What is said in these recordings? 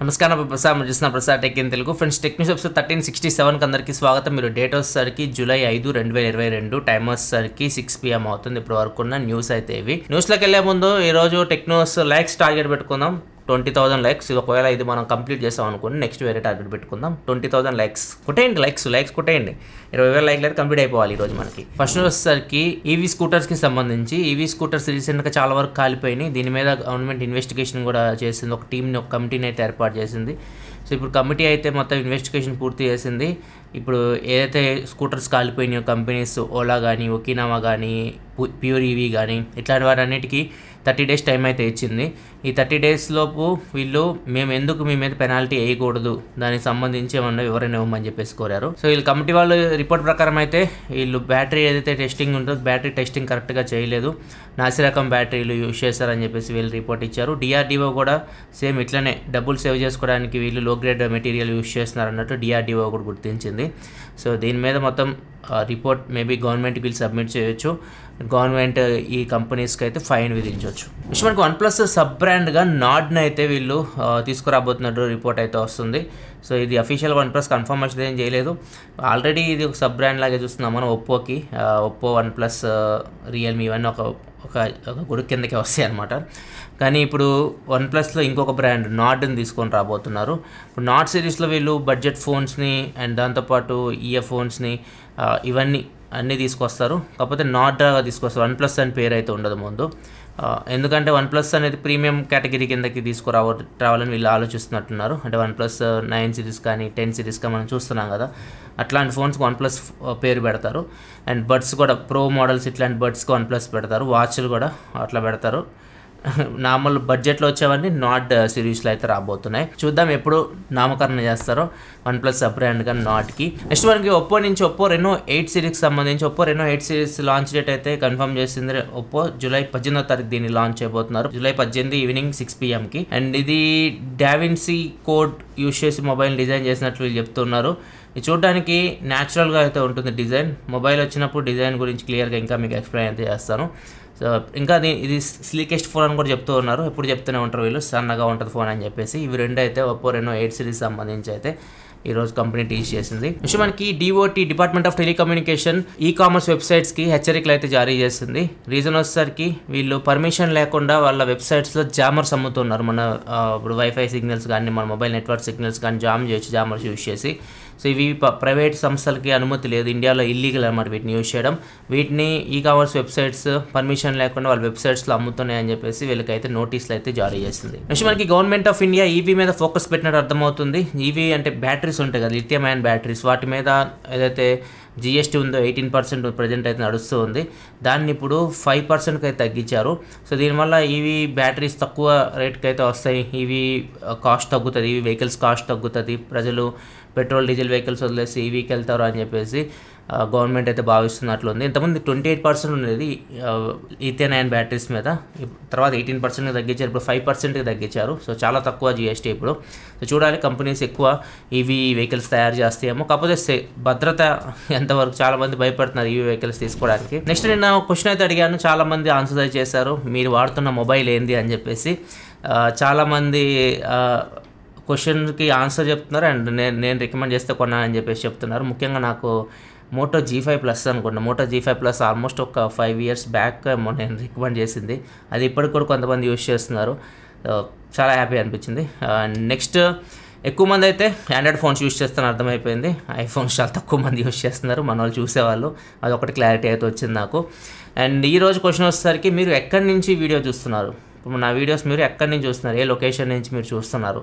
నమస్కారం ప్రసాద్ మీరు చూసిన Prasad tech in Telugu friends techniques episode thirteen sixty సెవెన్కి అందరికీ స్వాగతం మీరు డేట్ వచ్చేసరికి జూలై ఐదు రెండు వేల ఇరవై రెండు టైం వచ్చేసరికి సిక్స్ పిఎం అవుతుంది ఇప్పుడు వరకు ఉన్న న్యూస్ అయితే ఇవి న్యూస్లోకి వెళ్ళే ముందు ఈరోజు టెక్నోస్ లైక్స్ టార్గెట్ పెట్టుకుందాం ట్వంటీ థౌసండ్ లైక్స్ ఒకవేళ ఇది మనం కంప్లీట్ చేసాం అనుకోండి నెక్స్ట్ వేరే టార్గెట్ పెట్టుకుందాం ట్వంటీ థౌసండ్ లైక్స్ కొట్టేయండి లైక్స్ లైక్స్ కొట్టేయండి ఇరవై వేల లైక్ అయితే కంప్లీట్ అయిపోవాలి రోజు మనకి ఫస్ట్ వచ్చేసరికి ఈవీ e స్కూటర్స్కి సంబంధించి ఈవీ స్కూటర్స్ రీసెంట్గా చాలా వరకు కాలిపోయినాయి దీని మీద గవర్నమెంట్ ఇన్వెస్టిగేషన్ కూడా చేసింది ఒక టీంని ఒక కమిటీని అయితే ఏర్పాటు చేసింది సో ఇప్పుడు కమిటీ అయితే మొత్తం ఇన్వెస్టిగేషన్ పూర్తి చేసింది ఇప్పుడు ఏదైతే స్కూటర్స్ కాలిపోయినాయో కంపెనీస్ ఓలా కానీ ఒకినామా కానీ ప్యూర్ ఈవీ కానీ ఇట్లాంటి అన్నిటికీ థర్టీ డేస్ టైం అయితే ఇచ్చింది ఈ థర్టీ డేస్ లోపు వీళ్ళు మేము ఎందుకు మీ మీద పెనాల్టీ వేయకూడదు దానికి సంబంధించి ఏమన్నా వివరణ ఇవ్వమని చెప్పేసి కోరారు సో వీళ్ళు కమిటీ వాళ్ళు రిపోర్ట్ ప్రకారం అయితే వీళ్ళు బ్యాటరీ ఏదైతే టెస్టింగ్ ఉంటుందో బ్యాటరీ టెస్టింగ్ కరెక్ట్గా చేయలేదు నాసి రకం బ్యాటరీలు యూజ్ చేస్తారని చెప్పేసి వీళ్ళు రిపోర్ట్ ఇచ్చారు డిఆర్డిఓ కూడా సేమ్ ఇట్లనే డబ్బులు సేవ్ చేసుకోవడానికి వీళ్ళు లో గ్రేడ్ మెటీరియల్ యూజ్ చేస్తున్నారు అన్నట్టు డిఆర్డిఓ కూడా గుర్తించింది సో దీని మీద మొత్తం రిపోర్ట్ మేబీ గవర్నమెంట్కి వీళ్ళు సబ్మిట్ చేయొచ్చు గవర్నమెంట్ uh, ఈ కంపెనీస్కి అయితే ఫైన్ విధించవచ్చు విషయం మనకి వన్ ప్లస్ సబ్ బ్రాండ్గా నాడ్ని అయితే వీళ్ళు తీసుకురాబోతున్నట్టు రిపోర్ట్ అయితే వస్తుంది సో ఇది అఫీషియల్ వన్ ప్లస్ కన్ఫర్మేషన్ ఏం చేయలేదు ఆల్రెడీ ఇది ఒక సబ్ బ్రాండ్ లాగే చూస్తున్నాం మనం ఒప్పోకి ఒప్పో వన్ ప్లస్ రియల్మీ ఇవన్నీ ఒక ఒక ఒక గుడి కిందకే వస్తాయి అనమాట కానీ ఇప్పుడు వన్ ప్లస్లో ఇంకొక బ్రాండ్ నాట్ని తీసుకొని రాబోతున్నారు ఇప్పుడు నాట్ సిరీస్లో వీళ్ళు బడ్జెట్ ఫోన్స్ని అండ్ దాంతోపాటు ఇయర్ ఫోన్స్ని ఇవన్నీ అన్నీ తీసుకొస్తారు కాకపోతే నాట్ డ్రాగా తీసుకొస్తారు వన్ ప్లస్ అని పేరు అయితే ఉండదు ముందు ఎందుకంటే వన్ ప్లస్ అనేది ప్రీమియం కేటగిరీ కిందకి తీసుకురావ రావాలని వీళ్ళు ఆలోచిస్తున్నట్టున్నారు అంటే వన్ ప్లస్ నైన్ సిరీస్ కానీ టెన్ సిరీస్ కానీ మనం చూస్తున్నాం కదా అట్లాంటి ఫోన్స్కి వన్ ప్లస్ పేరు పెడతారు అండ్ బడ్స్ కూడా ప్రో మోడల్స్ ఇట్లాంటి బడ్స్కి వన్ ప్లస్ పెడతారు వాచ్లు కూడా అట్లా పెడతారు నార్మల్ బడ్జెట్లో వచ్చేవన్నీ నాట్ సిరీస్లో అయితే రాబోతున్నాయి చూద్దాం ఎప్పుడు నామకరణం చేస్తారో వన్ ప్లస్ సబ్రాండ్ గా నాట్కి నెక్స్ట్ మనకి ఒప్పో నుంచి ఒప్పో రెనో ఎయిట్ సిరీస్కి సంబంధించి Oppo Reno eight series launch date అయితే కన్ఫర్మ్ చేసింది ఒప్పో జూలై పద్దెనిమిదో తారీఖు దీన్ని లాంచ్ చేయబోతున్నారు జూలై పద్దెనిమిది ఈవినింగ్ సిక్స్ పిఎంకి అండ్ ఇది డావిన్సీ కోడ్ యూస్ చేసి మొబైల్ డిజైన్ చేసినట్లు వీళ్ళు చెప్తున్నారు చూడడానికి న్యాచురల్గా అయితే ఉంటుంది డిజైన్ మొబైల్ వచ్చినప్పుడు డిజైన్ గురించి క్లియర్గా ఇంకా మీకు ఎక్స్ప్లెయిన్ అయితే చేస్తాను సో ఇంకా ఇది స్లీకెస్ట్ ఫోన్ అని కూడా చెప్తూ ఉన్నారు ఎప్పుడు చెప్తూనే ఉంటారు వీళ్ళు సన్నగా ఉంటుంది ఫోన్ అని చెప్పేసి ఇవి రెండు అయితే ఒప్పో రెనో ఎయిట్ సిరీస్ సంబంధించి అయితే ఈ రోజు కంపెనీ టీచ్ చేసింది విషయం మనకి DOT department of telecommunication e commerce వెబ్సైట్స్కి హెచ్చరికలు అయితే జారీ చేసింది రీజన్ వచ్చేసరికి వీళ్ళు పర్మిషన్ లేకుండా వాళ్ళ వెబ్సైట్స్లో జామర్స్ అమ్ముతున్నారు మన ఇప్పుడు వైఫై సిగ్నల్స్ కానీ మన మొబైల్ నెట్వర్క్ సిగ్నల్స్ కానీ జామ్ చేసి జామర్స్ యూజ్ చేసి సో ఇవి ప్రైవేట్ సంస్థలకి అనుమతి లేదు ఇండియాలో ఇల్లీగల్ అనమాట వీటిని యూజ్ చేయడం వీటిని ఈ కామర్స్ వెబ్సైట్స్ పర్మిషన్ లేకుండా వాళ్ళ వెబ్సైట్స్లో అమ్ముతున్నాయని చెప్పేసి వీళ్ళకైతే నోటీసులు అయితే జారీ చేసింది నెక్స్ట్ మనకి గవర్నమెంట్ ఆఫ్ ఇండియా ఈవీ మీద ఫోకస్ పెట్టినట్టు అర్థమవుతుంది ఈవీ e అంటే బ్యాటరీస్ ఉంటాయి కదా లిథియం అయాన్ బ్యాటరీస్ వాటి మీద ఏదైతే జిఎస్టీ ఉందో ఎయిటీన్ పర్సెంట్ ప్రజెంట్ అయితే నడుస్తూ ఉంది దాన్ని ఇప్పుడు ఫైవ్ పర్సెంట్కి అయితే తగ్గించారు సో దీనివల్ల ఈవీ e బ్యాటరీస్ తక్కువ రేట్కి అయితే వస్తాయి ఇవి e కాస్ట్ uh, తగ్గుతుంది ఇవి వెహికల్స్ కాస్ట్ తగ్గుతుంది ప్రజలు పెట్రోల్ డీజిల్ వెహికల్స్ వదిలేసి ఈవీకి వెళ్తారు అని చెప్పేసి గవర్నమెంట్ అయితే భావిస్తున్నట్లుంది ఇంతకుముందు ట్వంటీ ఎయిట్ పర్సెంట్ ఉండేది ఈథెన్ అయన్ బ్యాటరీస్ మీద తర్వాత ఎయిటీన్ పర్సెంట్కి తగ్గించారు ఇప్పుడు ఫైవ్ పర్సెంట్కి తగ్గించారు సో చాలా తక్కువ జిఎస్టీ ఇప్పుడు సో చూడాలి కంపెనీస్ ఎక్కువ ఈవీ e వెహికల్స్ తయారు చేస్తాయేమో కాకపోతే భద్రత ఎంతవరకు చాలామంది భయపడుతున్నారు ఈవీ e వెహికల్స్ తీసుకోవడానికి నెక్స్ట్ నేను క్వశ్చన్ అయితే అడిగాను చాలామంది ఆన్సర్ చేశారు మీరు వాడుతున్న మొబైల్ ఏంది అని చెప్పేసి చాలామంది క్వశ్చన్కి ఆన్సర్ చెప్తున్నారు అండ్ నేను నేను రికమెండ్ చేస్తే కొన్నానని చెప్పేసి చెప్తున్నారు ముఖ్యంగా నాకు మోటో జీ ఫైవ్ ప్లస్ అనుకుంటున్నాను Moto G five plus almost ఒక ఫైవ్ ఇయర్స్ బ్యాక్ నేను రికమెండ్ చేసింది అది ఇప్పటికి కూడా కొంతమంది యూస్ చేస్తున్నారు చాలా హ్యాపీ అనిపించింది అండ్ నెక్స్ట్ ఎక్కువ మంది అయితే ఆండ్రాయిడ్ ఫోన్స్ యూస్ చేస్తాను అర్థమైపోయింది ఐఫోన్స్ చాలా తక్కువ మంది యూస్ చేస్తున్నారు మన వాళ్ళు చూసేవాళ్ళు ఒకటి క్లారిటీ అయితే వచ్చింది నాకు అండ్ ఈరోజు క్వశ్చన్ వచ్చేసరికి మీరు ఎక్కడి నుంచి వీడియో చూస్తున్నారు ఇప్పుడు నా వీడియోస్ మీరు ఎక్కడి నుంచి చూస్తున్నారు ఏ లొకేషన్ నుంచి మీరు చూస్తున్నారు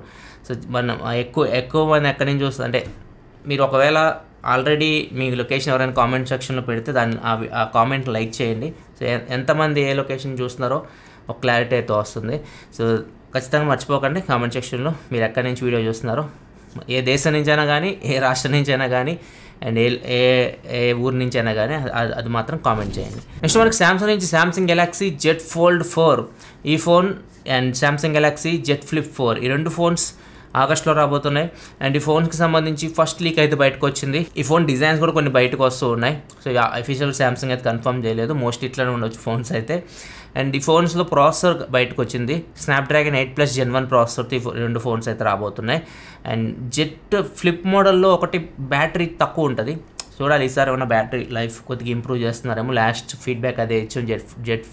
సో మనం ఎక్కువ ఎక్కువ మంది ఎక్కడి నుంచి చూస్తున్నారు అంటే మీరు ఒకవేళ ఆల్రెడీ మీ లొకేషన్ ఎవరైనా కామెంట్ సెక్షన్లో పెడితే దాన్ని ఆ కామెంట్ లైక్ చేయండి సో ఎంతమంది ఏ లొకేషన్ చూస్తున్నారో ఒక క్లారిటీ అయితే వస్తుంది సో ఖచ్చితంగా మర్చిపోకండి కామెంట్ సెక్షన్లో మీరు ఎక్కడి నుంచి వీడియో చూస్తున్నారో ఏ దేశం నుంచైనా కానీ ఏ రాష్ట్రం నుంచైనా కానీ అండ్ ఏ ఏ ఏ ఊరి నుంచి అయినా కానీ అది మాత్రం కామెంట్ చేయండి నెక్స్ట్ మనకి శాంసంగ్ నుంచి Samsung Galaxy Z fold four ఈ phone and Samsung Galaxy Z flip four ఈ రెండు ఫోన్స్ ఆగస్ట్లో రాబోతున్నాయి అండ్ ఈ ఫోన్స్కి సంబంధించి ఫస్ట్ లీక్ అయితే బయటకు వచ్చింది ఈ ఫోన్ డిజైన్స్ కూడా కొన్ని బయటకు వస్తూ ఉన్నాయి సో అఫీషియల్ శాంసంగ్ అయితే కన్ఫర్మ్ చేయలేదు మోస్ట్ ఇట్లానే ఉండొచ్చు ఫోన్స్ అయితే అండ్ ఈ ఫోన్స్లో ప్రాసెసర్ బయటకు వచ్చింది Snapdragon eight plus gen one ప్రాసెసర్తో రెండు ఫోన్స్ అయితే రాబోతున్నాయి అండ్ జెట్ ఫ్లిప్ మోడల్లో ఒకటి బ్యాటరీ తక్కువ ఉంటుంది చూడాలి ఈసారి ఉన్న బ్యాటరీ లైఫ్ కొద్దిగా ఇంప్రూవ్ చేస్తున్నారేమో లాస్ట్ ఫీడ్బ్యాక్ అదే ఇచ్చాం జెట్ జెట్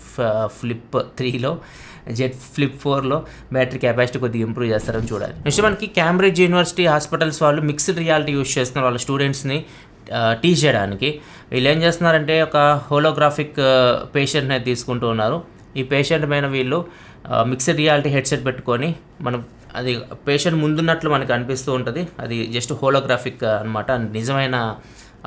ఫ్లిప్ త్రీలో జెట్ ఫ్లిప్ ఫోర్లో బ్యాటరీ కెపాసిటీ కొద్దిగా ఇంప్రూవ్ చేస్తారని చూడాలి నెక్స్ట్ మనకి క్యాంబ్రిడ్జ్ యూనివర్సిటీ హాస్పిటల్స్ వాళ్ళు మిక్స్డ్ రియాలిటీ యూస్ చేస్తున్నారు వాళ్ళ స్టూడెంట్స్ని టీచ్ చేయడానికి వీళ్ళు ఏం చేస్తున్నారంటే ఒక హోలోగ్రాఫిక్ పేషెంట్ని తీసుకుంటూ ఉన్నారు ఈ పేషెంట్ పైన వీళ్ళు మిక్స్డ్ రియాలిటీ హెడ్సెట్ పెట్టుకొని మనం అది పేషెంట్ ముందున్నట్లు మనకు అనిపిస్తూ ఉంటుంది అది జస్ట్ హోలోగ్రాఫిక్ అనమాట నిజమైన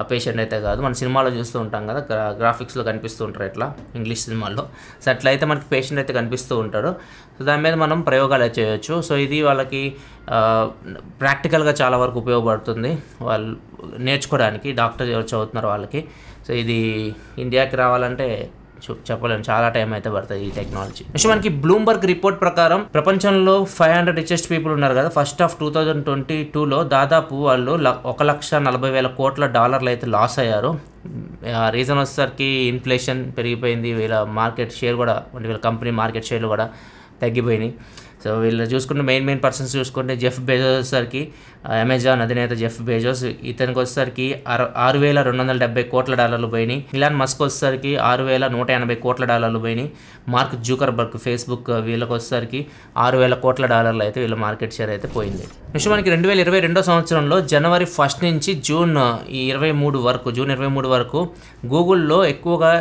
ఆ పేషెంట్ అయితే కాదు మన సినిమాలో చూస్తూ ఉంటాం కదా గ్రాఫిక్స్లో కనిపిస్తూ ఉంటారు ఎట్లా ఇంగ్లీష్ సినిమాల్లో సో అట్లా అయితే మనకి పేషెంట్ అయితే కనిపిస్తూ ఉంటారు సో దాని మీద మనం ప్రయోగాలు చేయొచ్చు సో ఇది వాళ్ళకి ప్రాక్టికల్గా చాలా వరకు ఉపయోగపడుతుంది వాళ్ళు నేర్చుకోవడానికి డాక్టర్ చదువుతున్నారు వాళ్ళకి సో ఇది ఇండియాకి రావాలంటే చెప్పలేము చాలా టైం అయితే పడుతుంది ఈ టెక్నాలజీ నెక్స్ట్ మనకి బ్లూంబర్గ్ రిపోర్ట్ ప్రకారం ప్రపంచంలో ఫైవ్ హండ్రెడ్ రిచెస్ట్ పీపుల్ ఉన్నారు కదా first of two thousand twenty టూలో దాదాపు వాళ్ళు ఒక లక్ష నలభై వేల కోట్ల డాలర్లు అయితే లాస్ అయ్యారు రీజన్ వచ్చేసరికి ఇన్ఫ్లేషన్ పెరిగిపోయింది వీళ్ళ మార్కెట్ షేర్ కూడా వీళ్ళ కంపెనీ మార్కెట్ షేర్లు కూడా తగ్గిపోయినాయి సో వీళ్ళు చూసుకుంటే మెయిన్ మెయిన్ పర్సన్స్ చూసుకుంటే జెఫ్ బేజోస్ వచ్చేసరికి అమెజాన్ అధినేత జెఫ్ బేజోస్ ఇతనికి వచ్చేసరికి ఆరు వేల రెండు వందల డెబ్బై కోట్ల డాలర్లు పోయినాయి ఇలాన్ మస్క్ వచ్చేసరికి ఆరు వేల నూట ఎనభై కోట్ల డాలర్లు పోయినాయి మార్క్ జూకర్ బర్క్ ఫేస్బుక్ వీళ్ళకి వచ్చేసరికి ఆరు వేల కోట్ల డాలర్లు అయితే వీళ్ళ మార్కెట్ షేర్ అయితే పోయింది మనకి రెండు వేల ఇరవై రెండో సంవత్సరంలో జనవరి ఫస్ట్ నుంచి జూన్ ఈ ఇరవై మూడు వరకు జూన్ ఇరవై మూడు వరకు గూగుల్లో ఎక్కువగా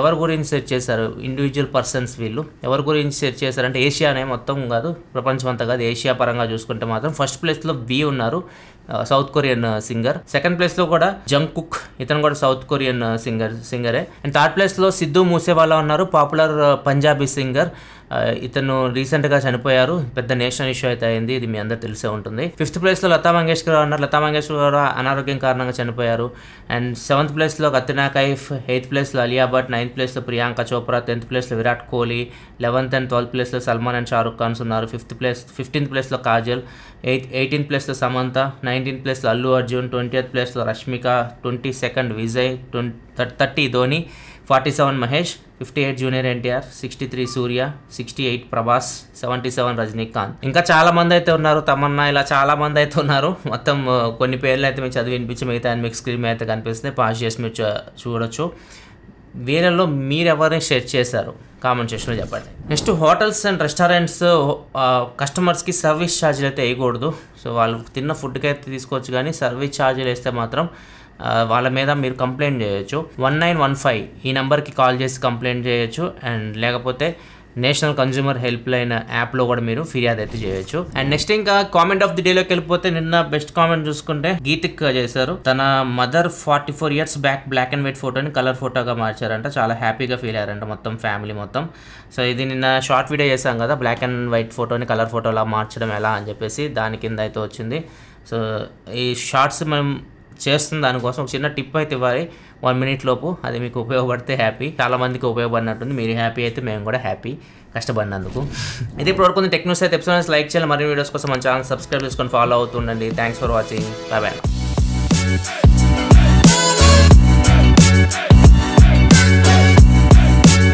ఎవరి గురించి సెర్చ్ చేశారు ఇండివిజువల్ పర్సన్స్ వీళ్ళు ఎవరి గురించి సెర్చ్ చేశారంటే ఏషియానే మొత్తం కాదు ఉన్నారు ప్రపంచమంతా కాదు ఏషియా పరంగా చూసుకుంటే మాత్రం ఫస్ట్ ప్లేస్లో వి ఉన్నారు సౌత్ కొరియన్ సింగర్ సెకండ్ ప్లేస్లో కూడా జంగ్ కుక్ ఇతను కూడా సౌత్ కొరియన్ సింగర్ సింగరే అండ్ థర్డ్ ప్లేస్లో సిద్ధు మూసేవాలా ఉన్నారు పాపులర్ పంజాబీ సింగర్ ఇతను రీసెంట్గా చనిపోయారు పెద్ద నేషనల్ ఇష్యూ అయితే అయింది ఇది మీ అందరు తెలిసే ఉంటుంది ఫిఫ్త్ ప్లేస్లో లతా మంగేష్కర్ ఉన్నారు లతా మంగేష్కర్ అనారోగ్యం కారణంగా చనిపోయారు అండ్ సెవెంత్ ప్లేస్లో కత్రినా కైఫ్ ఎయిత్ ప్లేస్లో అలియా భట్ నైన్త్ ప్లేస్లో ప్రియాంక చోప్రా టెన్త్ ప్లేస్లో Virat Kohli eleventh and twelfth ప్లేస్లో సల్మాన్ అండ్ షారుఖ్ ఖాన్స్ ఉన్నారు ఫిఫ్త్ ప్లేస్ ఫిఫ్టీన్త్ ప్లేస్లో కాజల్ ఎయిత్ ఎయిటీన్త్ ప్లేస్లో సమంత నైన్టీన్త్ ప్లేస్లో అల్లు అర్జున్ ట్వంటీ ఎయిత్ ప్లేస్లో Rashmika twenty second Vijay twenty thirty Dhoni forty seven Mahesh fifty eight junior NTR sixty three Suriya sixty eight Prabhas seventy seven Rajinikanth ఇంకా చాలా మంది అయితే ఉన్నారు తమన్నా ఇలా చాలా మంది అయితే ఉన్నారు మొత్తం కొన్ని పేర్లు అయితే మేము చదివి వినిపించి మిగతా మీకు స్క్రీన్ అయితే కనిపిస్తుంది పాస్ చేసి మీరు చూడొచ్చు వీళ్ళలో మీరు ఎవరిని షేర్ చేశారు కామెంట్ సెక్షన్లో చెప్పండి నెక్స్ట్ హోటల్స్ అండ్ రెస్టారెంట్స్ కస్టమర్స్కి సర్వీస్ ఛార్జీలు అయితే వేయకూడదు సో వాళ్ళు తిన్న ఫుడ్కి అయితే తీసుకోవచ్చు కానీ సర్వీస్ ఛార్జీలు వేస్తే మాత్రం వాళ్ళ మీద మీరు కంప్లైంట్ చేయొచ్చు వన్ నైన్ వన్ ఫైవ్ ఈ నెంబర్కి కాల్ చేసి కంప్లైంట్ చేయొచ్చు అండ్ లేకపోతే నేషనల్ కన్జ్యూమర్ హెల్ప్ లైన్ యాప్లో కూడా మీరు ఫిర్యాదు అయితే చేయొచ్చు అండ్ నెక్స్ట్ ఇంకా కామెంట్ ఆఫ్ ది డేలోకి వెళ్ళిపోతే నిన్న బెస్ట్ కామెంట్ చూసుకుంటే గీతిక్ చేశారు తన mother forty four years back black and white ఫోటోని కలర్ ఫోటోగా మార్చారంట చాలా హ్యాపీగా ఫీల్ అయ్యారంట మొత్తం ఫ్యామిలీ మొత్తం సో ఇది నిన్న షార్ట్ వీడియో చేశాం కదా బ్లాక్ అండ్ వైట్ ఫోటోని కలర్ ఫోటోలా మార్చడం ఎలా అని చెప్పేసి దాని కింద అయితే వచ్చింది సో ఈ షార్ట్స్ మనం చేస్తుంది దానికోసం ఒక చిన్న టిప్ అయితే ఇవ్వాలి వన్ మినిట్ లోపు అది మీకు ఉపయోగపడితే హ్యాపీ చాలామందికి ఉపయోగపడినట్టుంది మీరు హ్యాపీ అయితే మేము కూడా హ్యాపీ కష్టపడినందుకు ఇది ఇప్పుడు కొన్ని టెక్ అయితే ఎపిసోడ్స్ లైక్ చేయాలి మరిన్ని వీడియోస్ కోసం మన ఛానల్ సబ్స్క్రైబ్ చేసుకొని ఫాలో అవుతుండండి thanks for watching bye bye